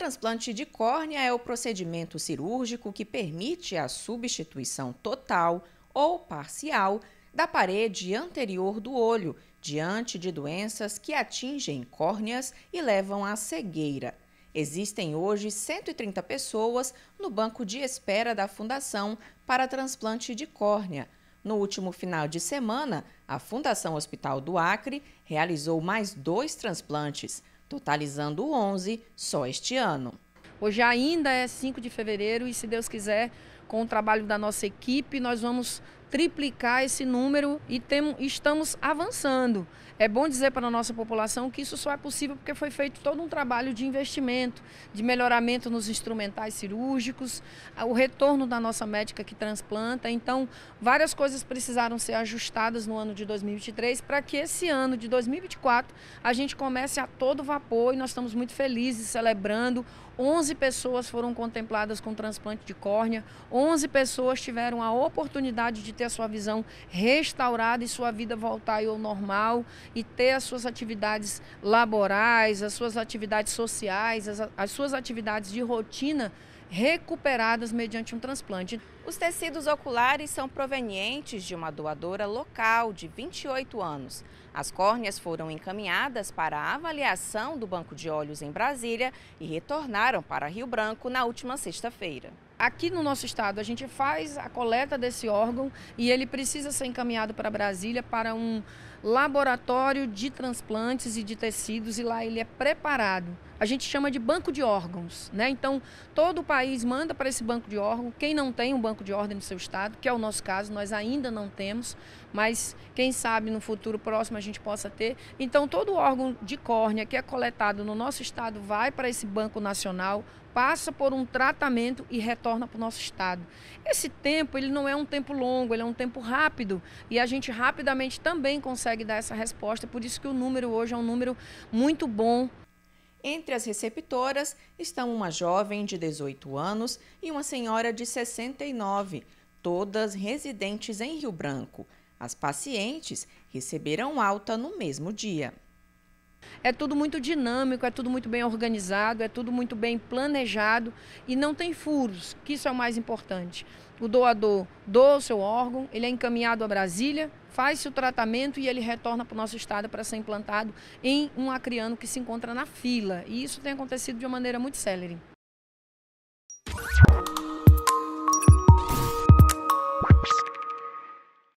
transplante de córnea é o procedimento cirúrgico que permite a substituição total ou parcial da parede anterior do olho diante de doenças que atingem córneas e levam à cegueira. Existem hoje 130 pessoas no banco de espera da Fundação para transplante de córnea. No último final de semana, a Fundação Hospital do Acre realizou mais dois transplantes, totalizando 11 só este ano. Hoje ainda é 5 de fevereiro e, se Deus quiser, com o trabalho da nossa equipe, nós vamos triplicar esse número e temos, estamos avançando. É bom dizer para a nossa população que isso só é possível porque foi feito todo um trabalho de investimento, de melhoramento nos instrumentais cirúrgicos, o retorno da nossa médica que transplanta. Então, várias coisas precisaram ser ajustadas no ano de 2023 para que esse ano de 2024 a gente comece a todo vapor e nós estamos muito felizes celebrando. 11 pessoas foram contempladas com transplante de córnea, 11 11 pessoas tiveram a oportunidade de ter a sua visão restaurada e sua vida voltar ao normal e ter as suas atividades laborais, as suas atividades sociais, as, as suas atividades de rotina recuperadas mediante um transplante. Os tecidos oculares são provenientes de uma doadora local de 28 anos. As córneas foram encaminhadas para a avaliação do Banco de Olhos em Brasília e retornaram para Rio Branco na última sexta-feira. Aqui no nosso estado, a gente faz a coleta desse órgão e ele precisa ser encaminhado para Brasília para um laboratório de transplantes e de tecidos e lá ele é preparado. A gente chama de banco de órgãos, né? Então, todo o país manda para esse banco de órgão. Quem não tem um banco de órgão no seu estado, que é o nosso caso, nós ainda não temos, mas quem sabe no futuro próximo a gente possa ter. Então, todo órgão de córnea que é coletado no nosso estado vai para esse banco nacional passa por um tratamento e retorna para o nosso estado. Esse tempo ele não é um tempo longo, ele é um tempo rápido e a gente rapidamente também consegue dar essa resposta, por isso que o número hoje é um número muito bom. Entre as receptoras estão uma jovem de 18 anos e uma senhora de 69, todas residentes em Rio Branco. As pacientes receberão alta no mesmo dia. É tudo muito dinâmico, é tudo muito bem organizado, é tudo muito bem planejado e não tem furos, que isso é o mais importante. O doador doa o seu órgão, ele é encaminhado a Brasília, faz-se o tratamento e ele retorna para o nosso estado para ser implantado em um acriano que se encontra na fila. E isso tem acontecido de uma maneira muito célere.